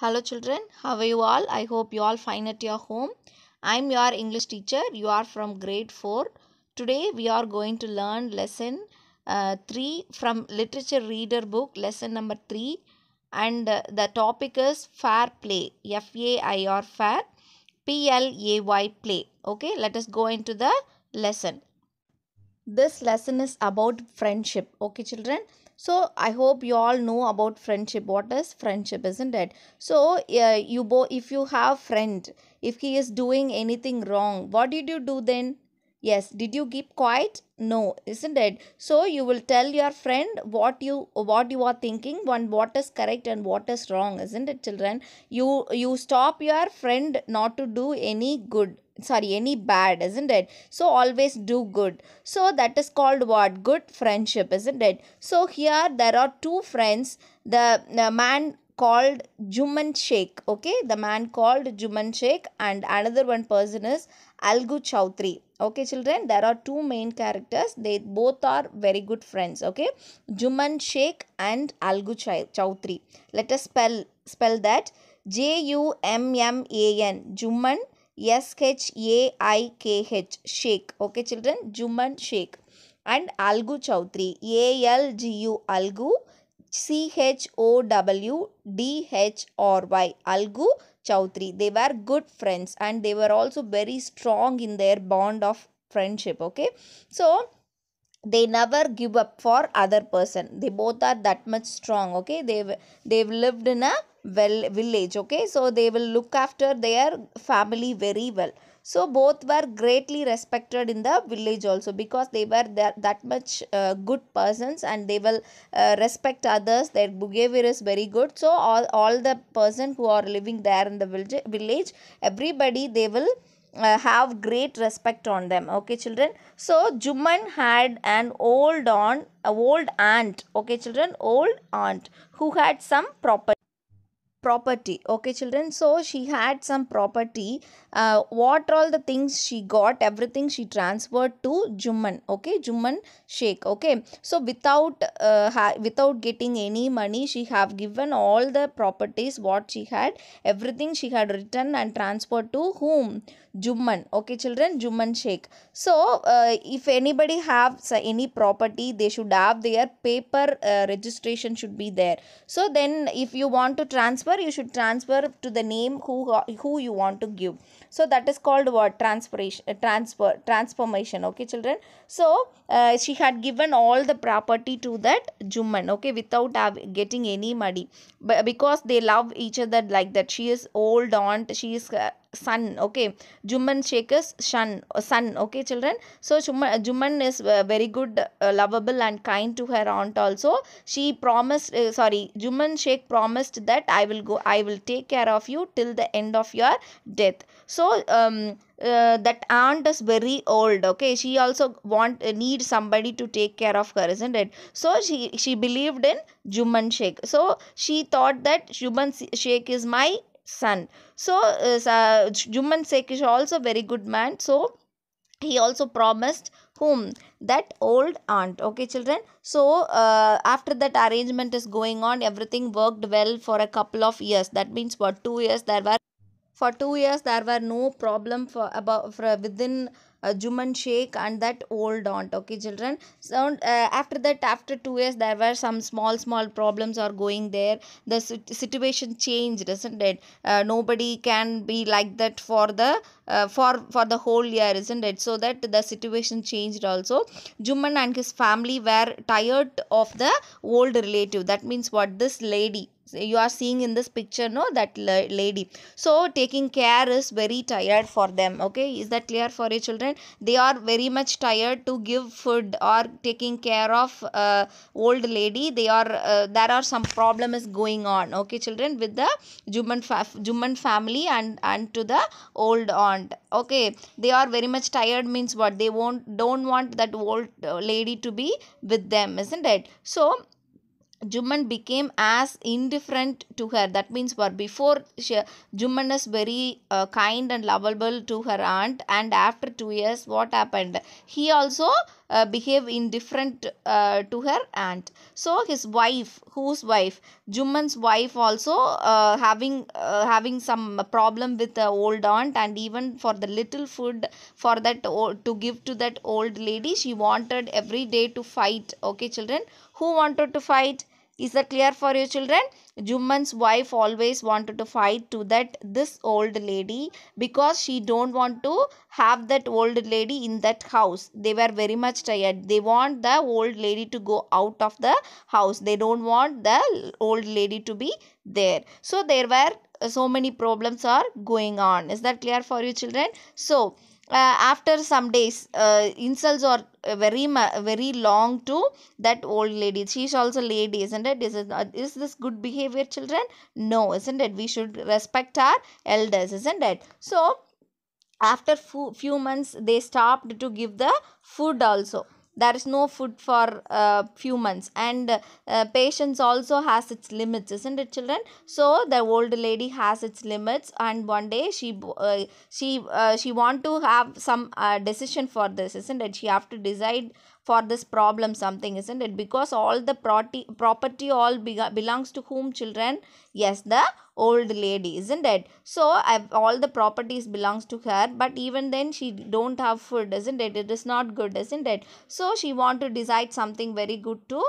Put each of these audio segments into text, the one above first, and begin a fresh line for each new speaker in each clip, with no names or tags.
Hello children, how are you all? I hope you all fine at your home. I am your English teacher. You are from grade 4. Today we are going to learn lesson uh, 3 from literature reader book lesson number 3 and uh, the topic is fair play. F-A-I-R fair. P-L-A-Y play. Okay, let us go into the lesson. This lesson is about friendship. Okay children, so i hope you all know about friendship what is friendship isn't it so uh, you bo if you have friend if he is doing anything wrong what did you do then yes did you keep quiet no isn't it so you will tell your friend what you what you are thinking one what is correct and what is wrong isn't it children you you stop your friend not to do any good sorry any bad isn't it so always do good so that is called what good friendship isn't it so here there are two friends the, the man called Juman Sheikh okay the man called Juman Sheikh and another one person is Algu Chowdhury okay children there are two main characters they both are very good friends okay Juman Sheikh and Algu Chowdhury let us spell spell that J U M M A N Juman S-H-A-I-K-H, Sheikh. Okay, children, Juman Sheikh. And Algu Chowdhury, A-L-G-U, Algu, C-H-O-W-D-H-R-Y, Algu Chowdhury. They were good friends and they were also very strong in their bond of friendship. Okay, so they never give up for other person. They both are that much strong. Okay, they've, they've lived in a well village okay so they will look after their family very well so both were greatly respected in the village also because they were that, that much uh, good persons and they will uh, respect others their behavior is very good so all, all the person who are living there in the village, village everybody they will uh, have great respect on them okay children so juman had an old aunt old aunt okay children old aunt who had some property property okay children so she had some property uh, what all the things she got everything she transferred to Juman. okay Juman Sheikh okay so without uh, without getting any money she have given all the properties what she had everything she had written and transferred to whom Jumman. Okay, children, Jumman Sheikh. So, uh, if anybody have any property, they should have their paper uh, registration should be there. So, then if you want to transfer, you should transfer to the name who, who you want to give. So, that is called what? Transferation, uh, transfer, transformation. Okay, children. So, uh, she had given all the property to that Jumman. Okay, without getting any money. But because they love each other like that. She is old aunt. She is uh, sun okay Juman Shaker's son uh, son okay children so Juman, Juman is uh, very good uh, lovable and kind to her aunt also she promised uh, sorry Juman Sheikh promised that I will go I will take care of you till the end of your death so um, uh, that aunt is very old okay she also want uh, need somebody to take care of her isn't it so she she believed in juman sheikh so she thought that juman sheikh is my son so uh, Juman Sek is also very good man. So he also promised whom that old aunt okay children so uh, after that arrangement is going on everything worked well for a couple of years that means for two years there were for two years there were no problem for about for within uh, Juman Sheikh and that old aunt okay children so uh, after that after two years there were some small small problems are going there the situation changed isn't it uh, nobody can be like that for the uh, for for the whole year isn't it so that the situation changed also Juman and his family were tired of the old relative that means what this lady you are seeing in this picture no that lady so taking care is very tired for them okay is that clear for your children they are very much tired to give food or taking care of uh, old lady they are uh, there are some problem is going on okay children with the juman fa juman family and and to the old aunt okay they are very much tired means what they won't don't want that old uh, lady to be with them isn't it so Juman became as indifferent to her. That means, for before she, Juman is very uh, kind and lovable to her aunt, and after two years, what happened? He also uh, behave indifferent uh, to her aunt. So his wife, whose wife, Juman's wife also uh, having uh, having some problem with the old aunt and even for the little food for that to give to that old lady, she wanted every day to fight. Okay, children, who wanted to fight? Is that clear for you children? Juman's wife always wanted to fight to that this old lady because she don't want to have that old lady in that house. They were very much tired. They want the old lady to go out of the house. They don't want the old lady to be there. So there were uh, so many problems are going on. Is that clear for you children? So uh, after some days uh, insults are very very long to that old lady she's also lady isn't it is, it, uh, is this good behavior children no isn't it we should respect our elders isn't it so after few months they stopped to give the food also there is no food for uh, few months and uh, patience also has its limits isn't it children so the old lady has its limits and one day she uh, she uh, she want to have some uh, decision for this isn't it she have to decide for this problem something isn't it because all the property property all belongs to whom children yes the old lady isn't it so I've, all the properties belongs to her but even then she don't have food isn't it it is not good isn't it so she want to decide something very good to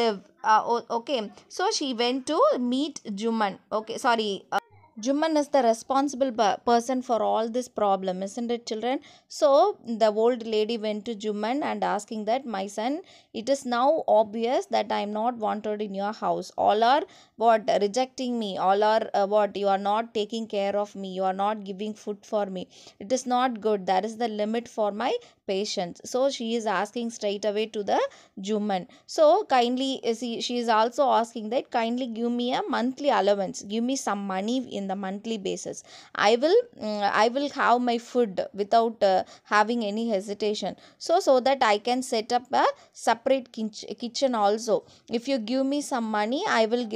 live uh, okay so she went to meet juman okay sorry uh, Juman is the responsible person for all this problem, isn't it, children? So the old lady went to Juman and asking that, my son, it is now obvious that I am not wanted in your house. All are what rejecting me. All are uh, what you are not taking care of me. You are not giving food for me. It is not good. That is the limit for my patience. So she is asking straight away to the Juman. So kindly, uh, see, she is also asking that kindly give me a monthly allowance. Give me some money in the monthly basis i will mm, i will have my food without uh, having any hesitation so so that i can set up a separate kitchen also if you give me some money i will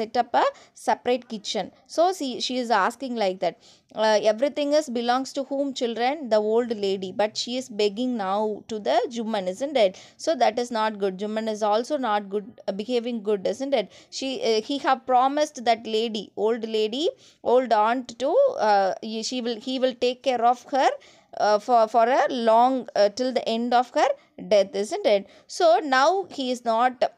set up a separate kitchen so see she is asking like that uh, everything is belongs to whom children the old lady but she is begging now to the juman isn't it so that is not good juman is also not good uh, behaving good isn't it she uh, he have promised that lady old lady old aunt to uh, she will he will take care of her uh, for for a long uh, till the end of her death isn't it so now he is not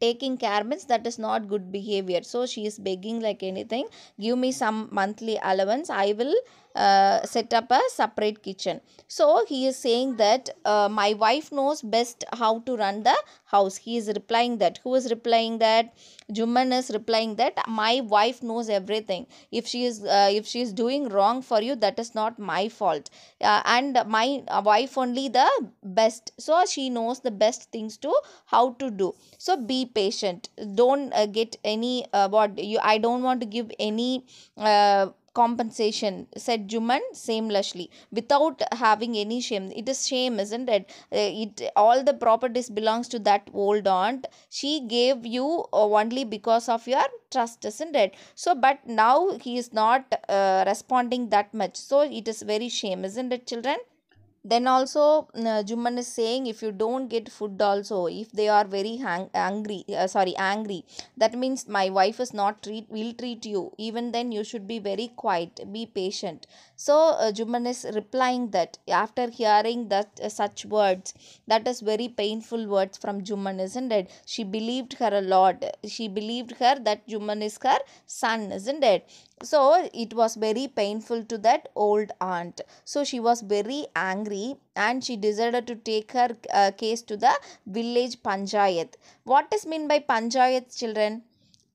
taking care means that is not good behavior so she is begging like anything give me some monthly allowance i will uh, set up a separate kitchen. So he is saying that uh, my wife knows best how to run the house. He is replying that. Who is replying that? Juman is replying that my wife knows everything. If she is uh, if she is doing wrong for you, that is not my fault. Uh, and my wife only the best. So she knows the best things to how to do. So be patient. Don't uh, get any uh, what you. I don't want to give any uh, compensation, said Juman shamelessly, without having any shame. It is shame, isn't it? Uh, it all the properties belongs to that old aunt. She gave you uh, only because of your trust, isn't it? So, but now he is not uh, responding that much. So it is very shame, isn't it, children? then also uh, Juman is saying if you don't get food also if they are very hang- angry uh, sorry angry that means my wife is not treat will treat you even then you should be very quiet be patient so uh, Juman is replying that after hearing that uh, such words that is very painful words from Juman isn't it she believed her a lot she believed her that Juman is her son isn't it so it was very painful to that old aunt so she was very angry and she decided to take her uh, case to the village panchayat what is meant by panchayat children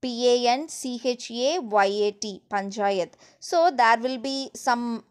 p a n c h a y a t panchayat so there will be some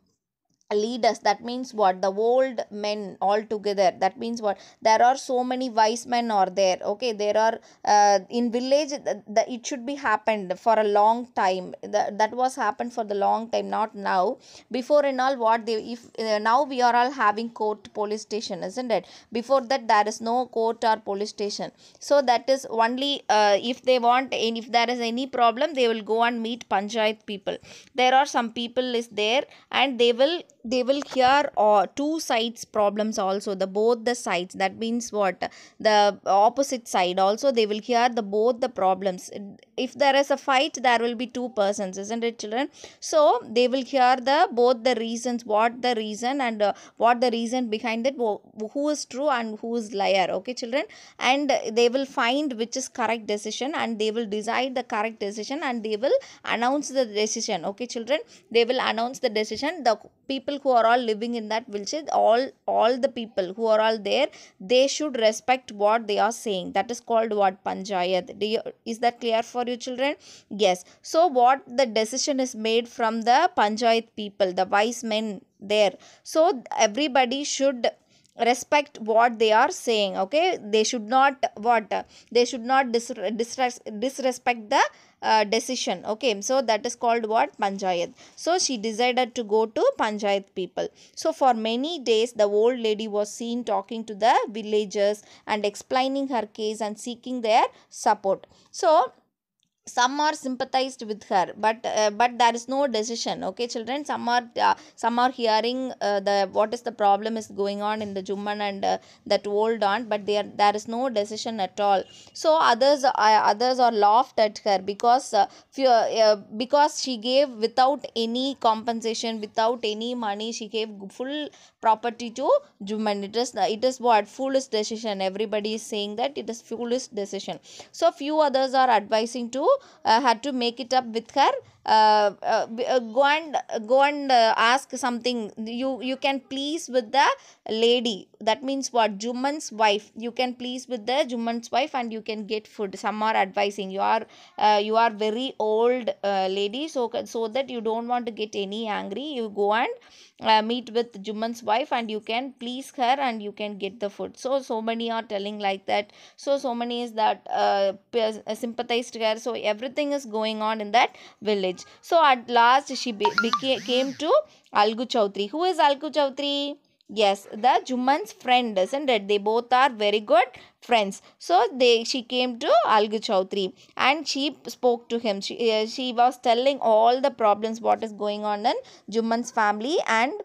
leaders that means what the old men all together that means what there are so many wise men are there okay there are uh, in village the, the, it should be happened for a long time the, that was happened for the long time not now before and all what they if uh, now we are all having court police station isn't it before that there is no court or police station so that is only uh, if they want and if there is any problem they will go and meet panchayat people there are some people is there and they will they will hear or uh, two sides problems also the both the sides that means what the opposite side also they will hear the both the problems if there is a fight there will be two persons isn't it children so they will hear the both the reasons what the reason and uh, what the reason behind it who is true and who is liar okay children and they will find which is correct decision and they will decide the correct decision and they will announce the decision okay children they will announce the decision the people who are all living in that village all all the people who are all there they should respect what they are saying that is called what panchayat you, is that clear for you children yes so what the decision is made from the panjayat people the wise men there so everybody should respect what they are saying okay they should not what they should not dis disres disrespect the uh, decision okay so that is called what panchayat so she decided to go to panchayat people so for many days the old lady was seen talking to the villagers and explaining her case and seeking their support so some are sympathized with her but uh, but there is no decision okay children some are uh, some are hearing uh, the what is the problem is going on in the Juman and uh, that old aunt but there there is no decision at all so others uh, others are laughed at her because uh, few, because she gave without any compensation without any money she gave full property to Juman. it is it is what foolish decision everybody is saying that it is foolish decision so few others are advising to had to make it up with her uh, uh, go and go and uh, ask something you you can please with the lady that means what juman's wife you can please with the juman's wife and you can get food some are advising you are uh, you are very old lady so so that you don't want to get any angry you go and meet with juman's wife and you can please her and you can get the food so so many are telling like that so so many is that sympathized her so everything is going on in that village village. So at last she became came to Algu Chowdhury. Who is Algu Chowdhury? Yes, the Juman's friend, isn't it? They both are very good friends. So they she came to Algu Chowdhury and she spoke to him. She, uh, she was telling all the problems what is going on in Juman's family and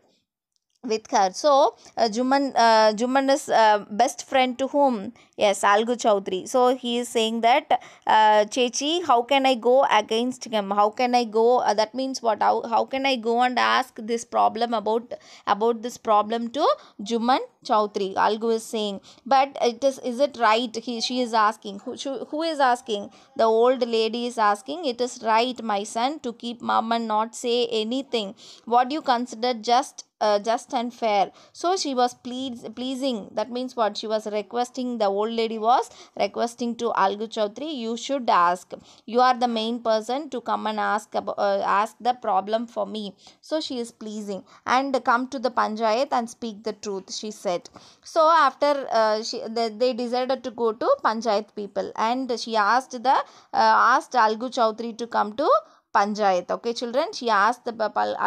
with her. So, uh, Juman, uh, Juman is uh, best friend to whom? Yes, Algu Chowdhury. So, he is saying that, uh, Chechi, how can I go against him? How can I go? Uh, that means what? How, how can I go and ask this problem about, about this problem to Juman Chowdhury? Algu is saying. But it is, is it right? He, she is asking. Who, who is asking? The old lady is asking. It is right, my son, to keep mama and not say anything. What do you consider just uh, just and fair so she was please pleasing that means what she was requesting the old lady was requesting to algu chaudhary you should ask you are the main person to come and ask about, uh, ask the problem for me so she is pleasing and come to the panchayat and speak the truth she said so after uh, she they, they decided to go to panchayat people and she asked the uh, asked algu chaudhary to come to panchayat. Okay, children. She asked the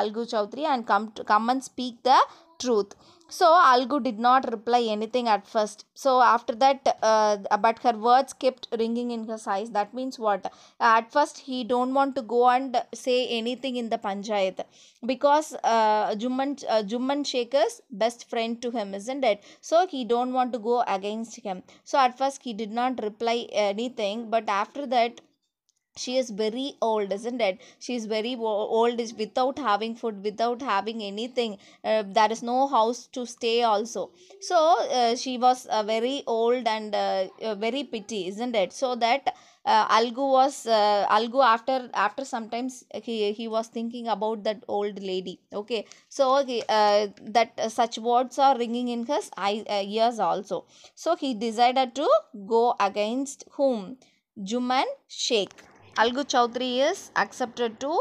Algu Chaudhary and come to, come and speak the truth. So Algu did not reply anything at first. So after that, uh, but her words kept ringing in her eyes. That means what? At first, he don't want to go and say anything in the panchayat because uh, Jumman uh, Jumman Shaker's best friend to him, isn't it? So he don't want to go against him. So at first, he did not reply anything. But after that, she is very old isn't it she is very old is without having food without having anything uh, there is no house to stay also so uh, she was uh, very old and uh, uh, very pity isn't it so that uh, algu was algu after after sometimes he he was thinking about that old lady okay so that such words are ringing in his eye, ears also so he decided to go against whom juman sheikh Algu Chaudhary is accepted to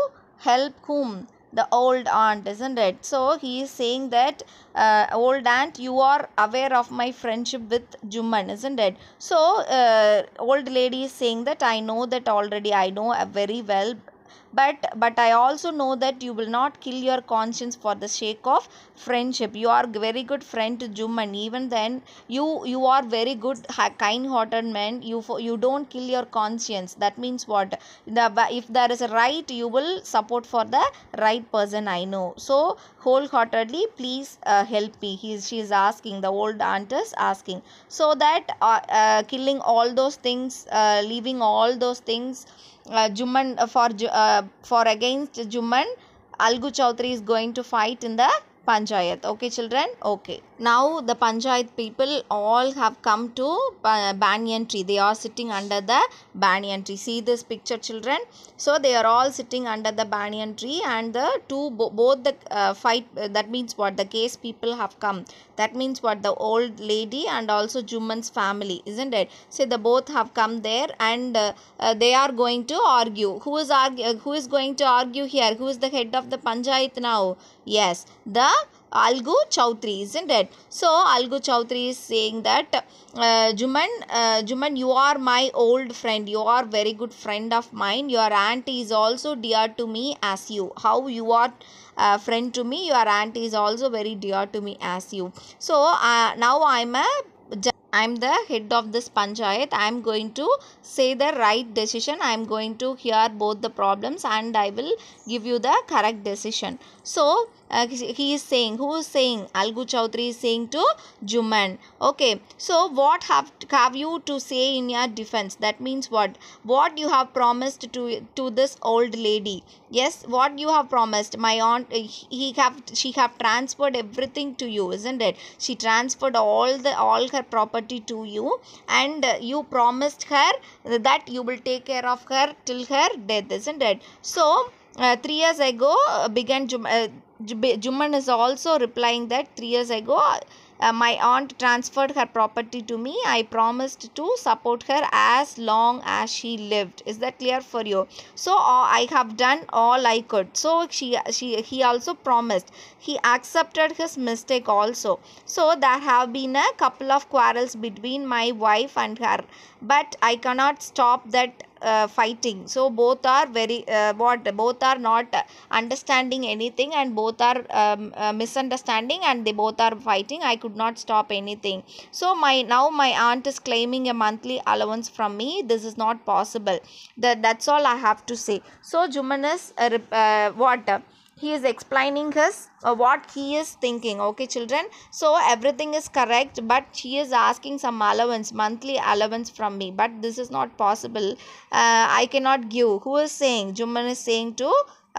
help whom? The old aunt, isn't it? So he is saying that uh, old aunt, you are aware of my friendship with Juman, isn't it? So uh, old lady is saying that I know that already. I know very well but but i also know that you will not kill your conscience for the sake of friendship you are very good friend to jum and even then you you are very good kind hearted man you you don't kill your conscience that means what the if there is a right you will support for the right person i know so wholeheartedly please uh, help me he is she is asking the old aunt is asking so that uh, uh, killing all those things uh, leaving all those things uh, Juman uh, for uh, for against Juman Algu Chowdhury is going to fight in the panchayat okay children okay now the panchayat people all have come to uh, banyan tree they are sitting under the banyan tree see this picture children so they are all sitting under the banyan tree and the two both the uh, fight uh, that means what the case people have come that means what? The old lady and also Juman's family, isn't it? Say the both have come there and uh, uh, they are going to argue. Who is argue? Uh, who is going to argue here? Who is the head of the panchayat now? Yes, the Algu Chowdhury, isn't it? So Algu Chowdhury is saying that uh, Juman, uh, Juman, you are my old friend. You are very good friend of mine. Your aunt is also dear to me as you. How you are uh, friend to me your aunt is also very dear to me as you so uh, now i'm a I'm the head of this panchayat. I'm going to say the right decision. I'm going to hear both the problems and I will give you the correct decision. So, uh, he is saying who is saying algu chaudhary is saying to juman okay so what have have you to say in your defense that means what what you have promised to to this old lady yes what you have promised my aunt uh, he have she have transferred everything to you isn't it she transferred all the all her property to you and uh, you promised her that you will take care of her till her death isn't it so uh, three years ago uh, began uh, Juman is also replying that three years ago uh, my aunt transferred her property to me. I promised to support her as long as she lived. Is that clear for you? So uh, I have done all I could. So she she he also promised. He accepted his mistake also. So there have been a couple of quarrels between my wife and her, but I cannot stop that uh, fighting so both are very uh, what both are not understanding anything and both are um, uh, misunderstanding and they both are fighting i could not stop anything so my now my aunt is claiming a monthly allowance from me this is not possible that that's all i have to say so jumanus uh, uh, what he is explaining his uh, what he is thinking okay children so everything is correct but he is asking some allowance monthly allowance from me but this is not possible uh, i cannot give who is saying juman is saying to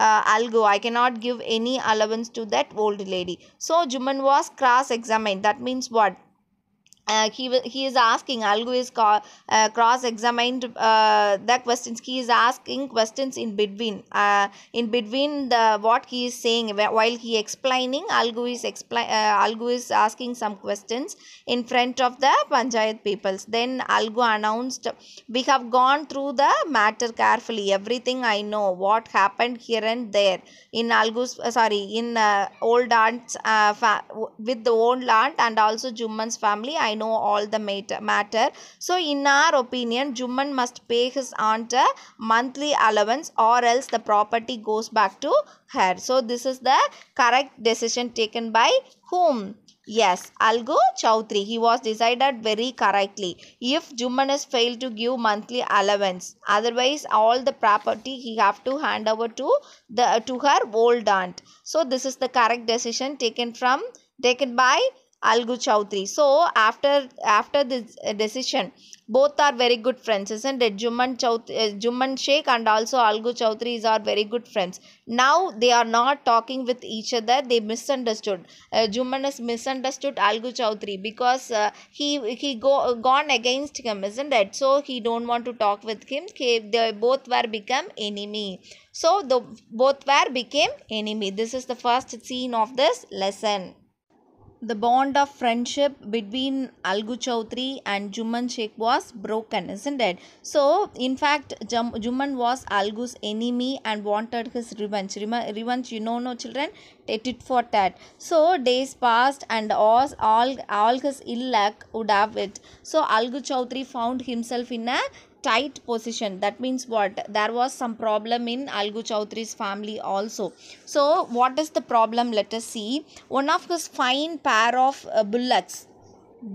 uh, I'll go. I cannot give any allowance to that old lady. So Juman was cross examined. That means what? Uh, he he is asking algu is uh, cross examined uh, the questions he is asking questions in between uh, in between the what he is saying while he explaining algu is explain uh, algu is asking some questions in front of the panchayat peoples then algu announced we have gone through the matter carefully everything i know what happened here and there in algu's uh, sorry in uh, old aunt's with the old aunt and also Juman's family i know all the matter. So in our opinion, Juman must pay his aunt a monthly allowance or else the property goes back to her. So this is the correct decision taken by whom? Yes, Algo Chowdhury. He was decided very correctly. If Juman has failed to give monthly allowance, otherwise all the property he have to hand over to the to her old aunt. So this is the correct decision taken from taken by Algu Chowdhury. So after after this decision, both are very good friends, isn't it? Juman Chowdhury, uh, Juman Sheikh and also Algu Chowdhury are very good friends. Now they are not talking with each other. They misunderstood. Uh, Juman has misunderstood Algu Chowdhury because uh, he he go gone against him, isn't it? So he don't want to talk with him. He, they both were become enemy. So the both were became enemy. This is the first scene of this lesson the bond of friendship between Algu Chowdhury and Juman Sheikh was broken, isn't it? So, in fact, Jum- Juman was Algu's enemy and wanted his revenge. revenge, you know, no children, tit for tat. So, days passed and all, all, all his ill luck would have it. So, Algu Chowdhury found himself in a tight position that means what there was some problem in Algu Chowdhury's family also so what is the problem let us see one of his fine pair of uh, bullocks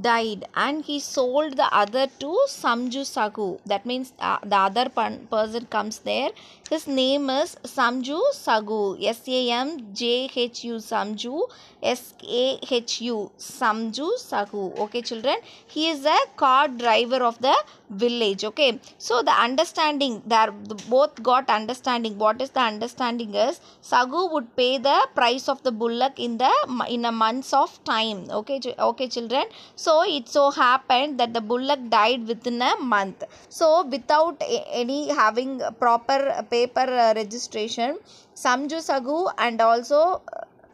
died and he sold the other to Samju saku that means uh, the other person comes there his name is Samju Sagul. S A M J H U Samju S A H U Samju Sagu. Okay, children. He is a car driver of the village. Okay. So the understanding there both got understanding. What is the understanding is Sagu would pay the price of the bullock in the in a month of time. Okay, okay, children. So it so happened that the bullock died within a month. So without any having proper pay per registration Samju Sagu and also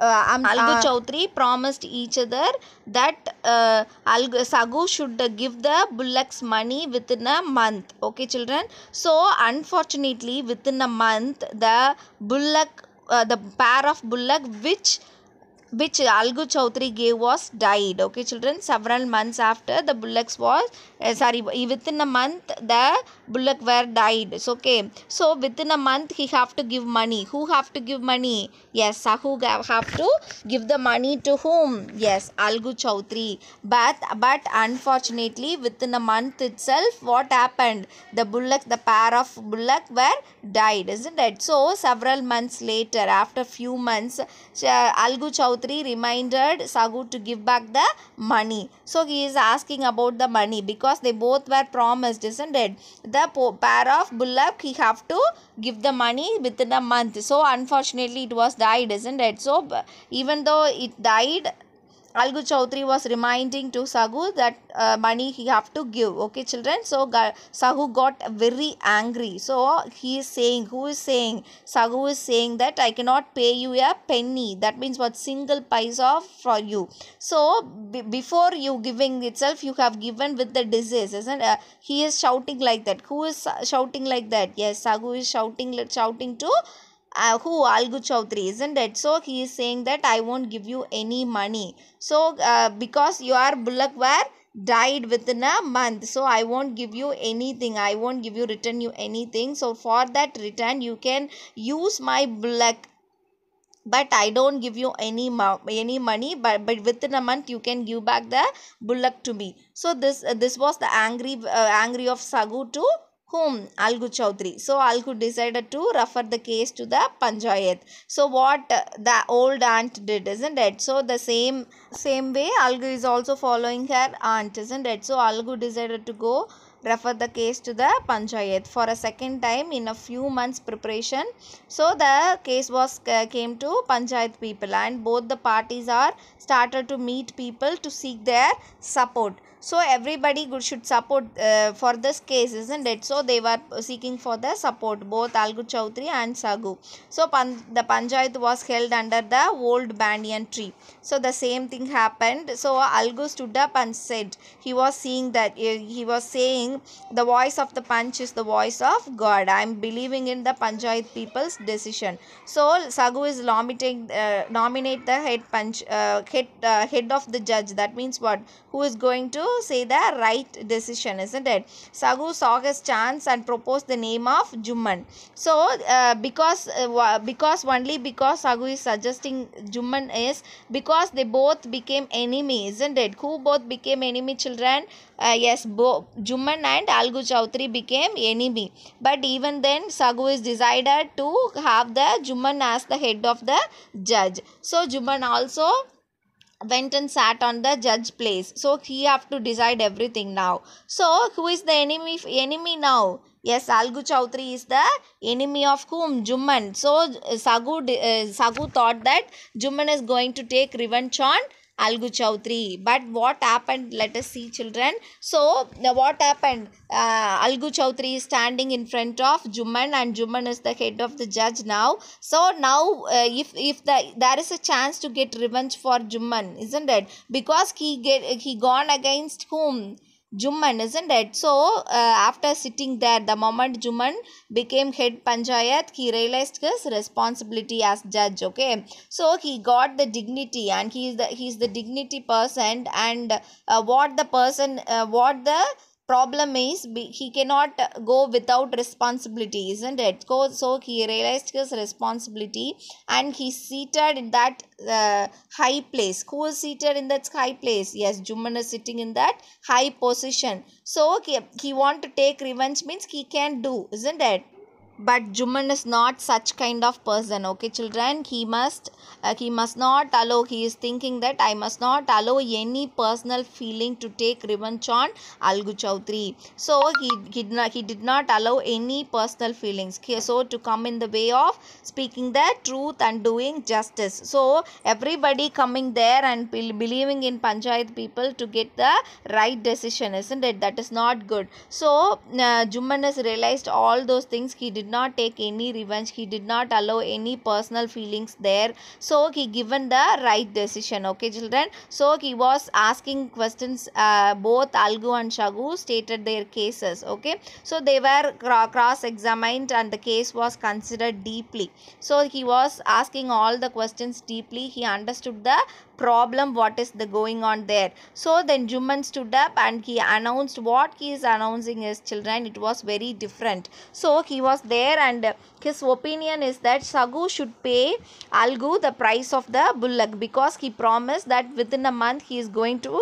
uh, um, Algu uh, Chaudhary promised each other that uh, Algu Sagu should give the bullocks money within a month. Okay, children. So, unfortunately, within a month, the bullock, uh, the pair of bullock which which Algu Chowdhury gave was died. Okay, children, several months after the bullocks was, uh, sorry, within a month the bullock were died. So okay. So, within a month he have to give money. Who have to give money? Yes, Sahu have to give the money to whom? Yes, Algu Chowdhury. But, but unfortunately within a month itself what happened? The bullock, the pair of bullock were died, isn't it? So, several months later, after few months, Algu Chowdhury reminded Sagu to give back the money. So he is asking about the money because they both were promised, isn't it? The pair of bullock he have to give the money within a month. So unfortunately it was died, isn't it? So even though it died, Algu Chaudhary was reminding to Sahu that uh, money he have to give. Okay, children. So, Sahu got very angry. So, he is saying, who is saying? Sahu is saying that I cannot pay you a penny. That means what? Single paisa for you. So, before you giving itself, you have given with the disease. Isn't uh, He is shouting like that. Who is shouting like that? Yes, Sahu is shouting, shouting to uh, who Algu Chowdhury, isn't it? So he is saying that I won't give you any money. So uh, because your bullock were died within a month so i won't give you anything i won't give you return you anything so for that return you can use my bullock but i don't give you any any money but, but within a month you can give back the bullock to me so this uh, this was the angry uh, angry of sagu to whom? Algu Chowdhury. So Algu decided to refer the case to the Panchayat. So what uh, the old aunt did, isn't it? So the same same way Algu is also following her aunt, isn't it? So Algu decided to go refer the case to the panchayat for a second time in a few months preparation so the case was uh, came to panchayat people and both the parties are started to meet people to seek their support so everybody should support uh, for this case isn't it so they were seeking for the support both algu chaudhary and sagu so pan the panchayat was held under the old banyan tree so the same thing happened so algu stood up and said he was seeing that uh, he was saying the voice of the panch is the voice of god i am believing in the panchayat people's decision so sagu is nominating uh, nominate the head panch uh, head uh, head of the judge that means what who is going to say the right decision, isn't it? Sagu saw his chance and proposed the name of Juman. So, uh, because uh, because only because Sagu is suggesting Juman is because they both became enemy, isn't it? Who both became enemy children? Uh, yes, Bo Juman and Algu Chowdhury became enemy. But even then, Sagu is decided to have the Juman as the head of the judge. So, Juman also went and sat on the judge place so he have to decide everything now so who is the enemy enemy now yes algu chowdhury is the enemy of whom juman so sagu uh, sagu thought that juman is going to take revenge on Algu Chowdhury. But what happened? Let us see, children. So, what happened? Uh, Algu Chowdhury is standing in front of Juman and Juman is the head of the judge now. So, now uh, if, if the, there is a chance to get revenge for Juman, isn't it? Because he, get, he gone against whom? Juman, isn't it? So, uh, after sitting there, the moment Juman became head panchayat, he realized his responsibility as judge, okay? So, he got the dignity and he is the, he is the dignity person and uh, what the person, uh, what the problem is he cannot go without responsibility isn't it so he realized his responsibility and he seated in that uh, high place who is seated in that high place yes juman is sitting in that high position so he, he want to take revenge means he can do isn't it but Juman is not such kind of person okay children he must uh, he must not allow he is thinking that I must not allow any personal feeling to take revenge on Algu Chowdhury so he, he did not he did not allow any personal feelings so to come in the way of speaking the truth and doing justice so everybody coming there and believing in Panchayat people to get the right decision isn't it that is not good so uh, Juman has realized all those things he did not take any revenge he did not allow any personal feelings there so he given the right decision okay children so he was asking questions uh, both algu and shagu stated their cases okay so they were cross examined and the case was considered deeply so he was asking all the questions deeply he understood the problem what is the going on there so then juman stood up and he announced what he is announcing his children it was very different so he was there and his opinion is that sagu should pay algu the price of the bullock because he promised that within a month he is going to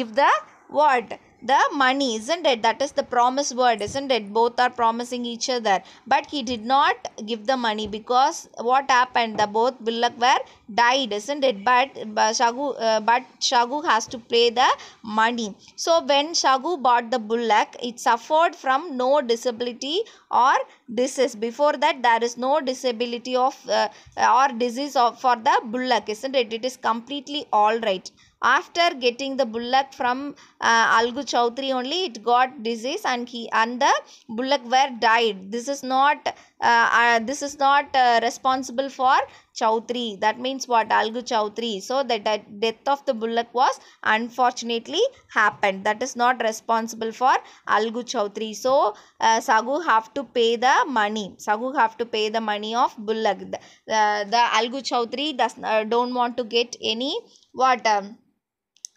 give the word the money, isn't it? That is the promise word, isn't it? Both are promising each other. But he did not give the money because what happened? The both bullock were died, isn't it? But Shagu, uh, but Shagu has to pay the money. So when Shagu bought the bullock, it suffered from no disability or disease. Before that, there is no disability of uh, or disease of for the bullock, isn't it? It is completely all right. After getting the bullock from uh, Algu Chautri, only, it got disease and he and the bullock were died. This is not uh, uh, this is not uh, responsible for Chautri. That means what? Algu Chautri. So, the death of the bullock was unfortunately happened. That is not responsible for Algu Chautri. So, uh, Sagu have to pay the money. Sagu have to pay the money of bullock. The, the, the Algu Chautri does, uh, don't want to get any what? Um,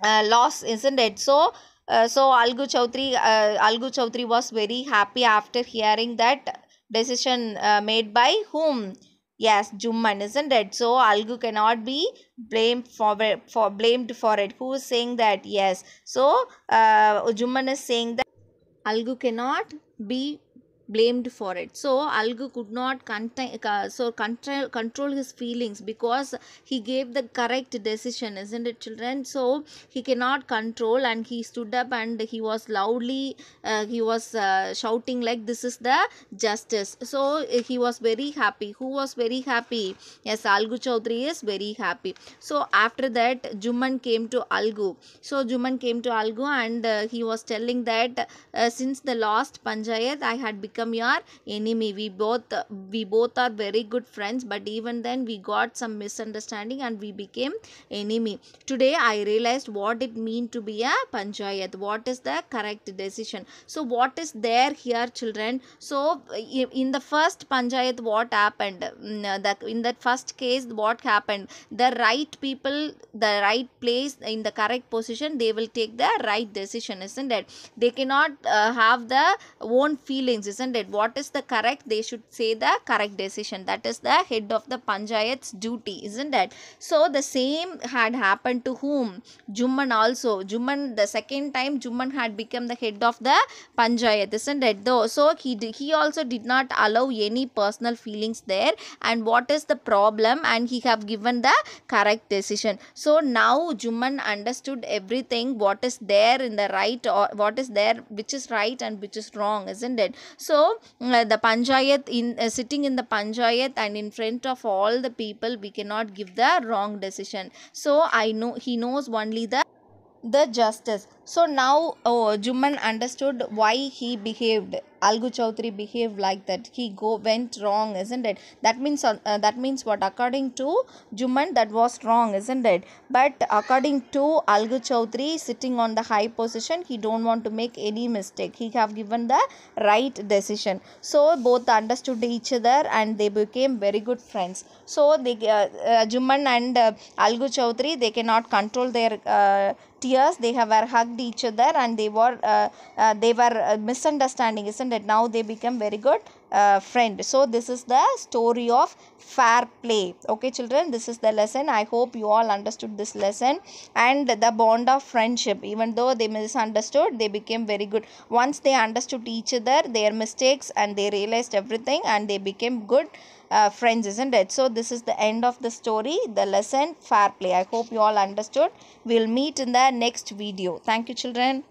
uh, loss isn't it so uh, so algu chaudhary uh, algu chaudhary was very happy after hearing that decision made by whom yes jumman isn't it so algu cannot be blamed for for blamed for it who is saying that yes so uh, jumman is saying that algu cannot be blamed for it. So Algu could not contain, so control, control his feelings because he gave the correct decision, isn't it, children? So he cannot control and he stood up and he was loudly, uh, he was uh, shouting like this is the justice. So he was very happy. Who was very happy? Yes, Algu Chaudhary is very happy. So after that, Juman came to Algu. So Juman came to Algu and uh, he was telling that uh, since the last Panchayat, I had become become your enemy we both we both are very good friends but even then we got some misunderstanding and we became enemy today i realized what it mean to be a panchayat what is the correct decision so what is there here children so in the first panchayat what happened mm, uh, that in that first case what happened the right people the right place in the correct position they will take the right decision isn't it they cannot uh, have the own feelings isn't recommended what is the correct they should say the correct decision that is the head of the panjayat's duty isn't it so the same had happened to whom juman also juman the second time juman had become the head of the panjayat isn't it though so he he also did not allow any personal feelings there and what is the problem and he have given the correct decision so now juman understood everything what is there in the right or what is there which is right and which is wrong isn't it so so uh, the panchayat in uh, sitting in the panchayat and in front of all the people, we cannot give the wrong decision. So I know he knows only the the justice so now oh, juman understood why he behaved algu chowdhury behaved like that he go went wrong isn't it that means uh, that means what according to juman that was wrong isn't it but according to algu chowdhury sitting on the high position he don't want to make any mistake he have given the right decision so both understood each other and they became very good friends so they uh, uh, juman and uh, algu chowdhury they cannot control their uh, tears they have hugged each other and they were uh, uh, they were uh, misunderstanding isn't it now they become very good friend so this is the story of fair play okay children this is the lesson i hope you all understood this lesson and the bond of friendship even though they misunderstood they became very good once they understood each other their mistakes and they realized everything and they became good uh, friends isn't it so this is the end of the story the lesson fair play i hope you all understood we'll meet in the next video thank you children